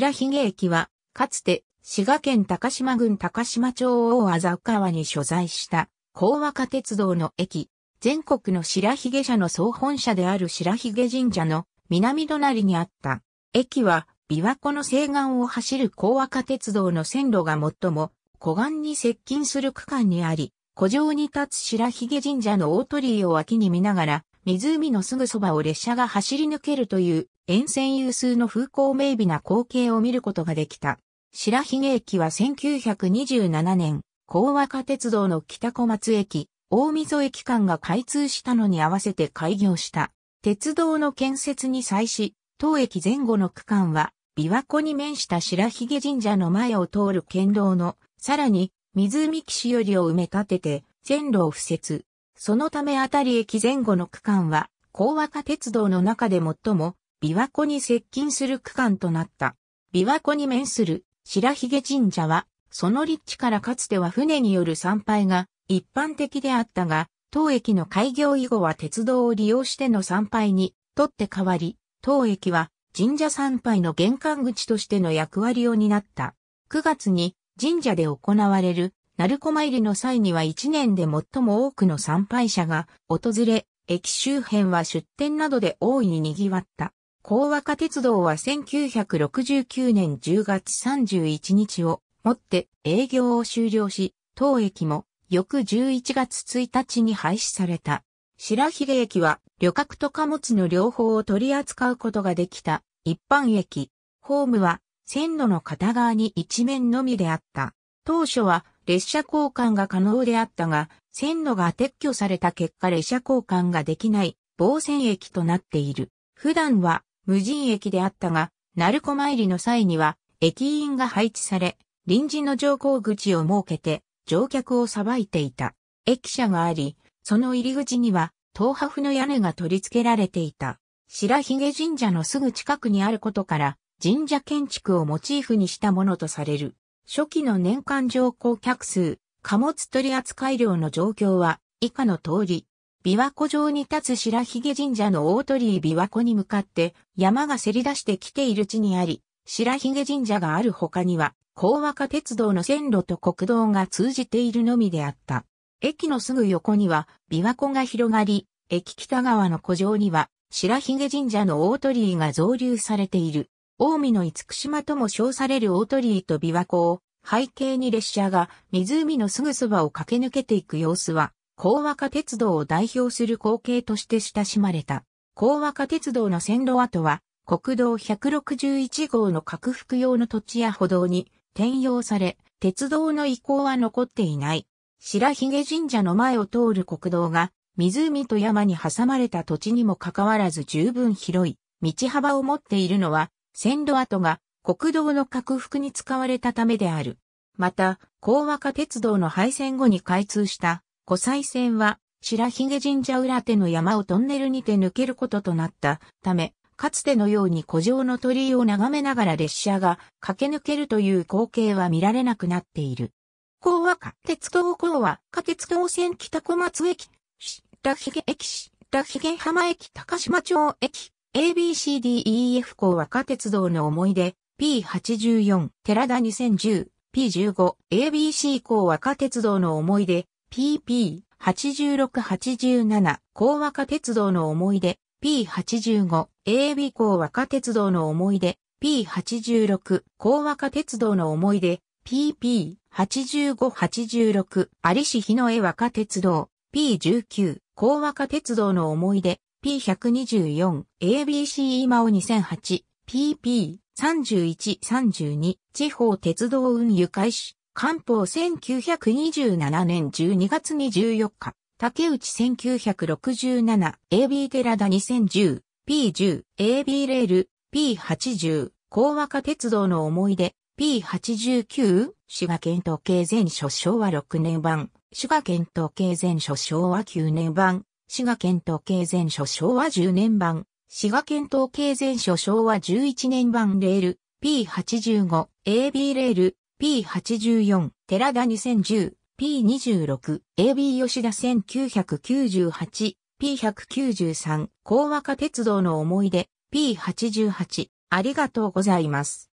白髭駅は、かつて、滋賀県高島郡高島町大和川に所在した、高和化鉄道の駅。全国の白髭社の総本社である白髭神社の南隣にあった。駅は、琵琶湖の西岸を走る高和化鉄道の線路が最も、湖岸に接近する区間にあり、湖上に立つ白髭神社の大鳥居を脇に見ながら、湖のすぐそばを列車が走り抜けるという沿線有数の風光明媚な光景を見ることができた。白髭駅は1927年、高和化鉄道の北小松駅、大溝駅間が開通したのに合わせて開業した。鉄道の建設に際し、当駅前後の区間は、琵琶湖に面した白髭神社の前を通る県道の、さらに、湖岸よりを埋め立てて、線路を敷設。そのため辺り駅前後の区間は、高和化鉄道の中で最も、琵琶湖に接近する区間となった。琵琶湖に面する白髭神社は、その立地からかつては船による参拝が一般的であったが、当駅の開業以後は鉄道を利用しての参拝にとって変わり、当駅は神社参拝の玄関口としての役割を担った。9月に神社で行われる鳴子参りの際には一年で最も多くの参拝者が訪れ、駅周辺は出店などで大いに賑わった。高和化鉄道は1969年10月31日をもって営業を終了し、当駅も翌11月1日に廃止された。白髭駅は旅客と貨物の両方を取り扱うことができた一般駅。ホームは線路の片側に一面のみであった。当初は列車交換が可能であったが、線路が撤去された結果列車交換ができない防線駅となっている。普段は無人駅であったが、鳴子参りの際には駅員が配置され、臨時の乗降口を設けて乗客をさばいていた。駅舎があり、その入り口には東破の屋根が取り付けられていた。白髭神社のすぐ近くにあることから、神社建築をモチーフにしたものとされる。初期の年間乗降客数、貨物取扱量の状況は、以下の通り、琵琶湖上に立つ白髭神社の大鳥居琵琶湖に向かって山がせり出してきている地にあり、白髭神社がある他には、高和化鉄道の線路と国道が通じているのみであった。駅のすぐ横には琵琶湖が広がり、駅北側の湖上には白髭神社の大鳥居が増流されている。近江の厳島とも称される大鳥居と琵琶湖を背景に列車が湖のすぐそばを駆け抜けていく様子は、高和化鉄道を代表する光景として親しまれた。高和化鉄道の線路跡は、国道161号の拡幅用の土地や歩道に転用され、鉄道の移行は残っていない。白髭神社の前を通る国道が、湖と山に挟まれた土地にもかかわらず十分広い道幅を持っているのは、線路跡が国道の拡幅に使われたためである。また、高和化鉄道の廃線後に開通した湖西線は白髭神社裏手の山をトンネルにて抜けることとなったため、かつてのように古城の鳥居を眺めながら列車が駆け抜けるという光景は見られなくなっている。高和化鉄道高和化鉄道線北小松駅、白髭駅、白髭浜駅高島町駅、ABCDEF 校若鉄道の思い出、P84、寺田2010、P15、ABC 校若鉄道の思い出、PP、8687、高和歌鉄道の思い出、P85、AB 高和歌鉄道の思い出、P86、高和歌鉄道の思い出、PP、8586、有志日野絵和歌鉄道、P19、高和歌鉄道の思い出、P124、ABCE マオ2008、PP、3132地方鉄道運輸開始。官報1927年12月24日。竹内1967、AB 寺田2010、P10、AB レール、P80、高和歌鉄道の思い出、P89、滋賀県統計前所昭和6年版、滋賀県統計前所昭和9年版、滋賀県統計前書昭和10年版、滋賀県統計前書昭和11年版レール、P85、AB レール、P84、寺田2010、P26、AB 吉田1998、P193、高和化鉄道の思い出、P88、ありがとうございます。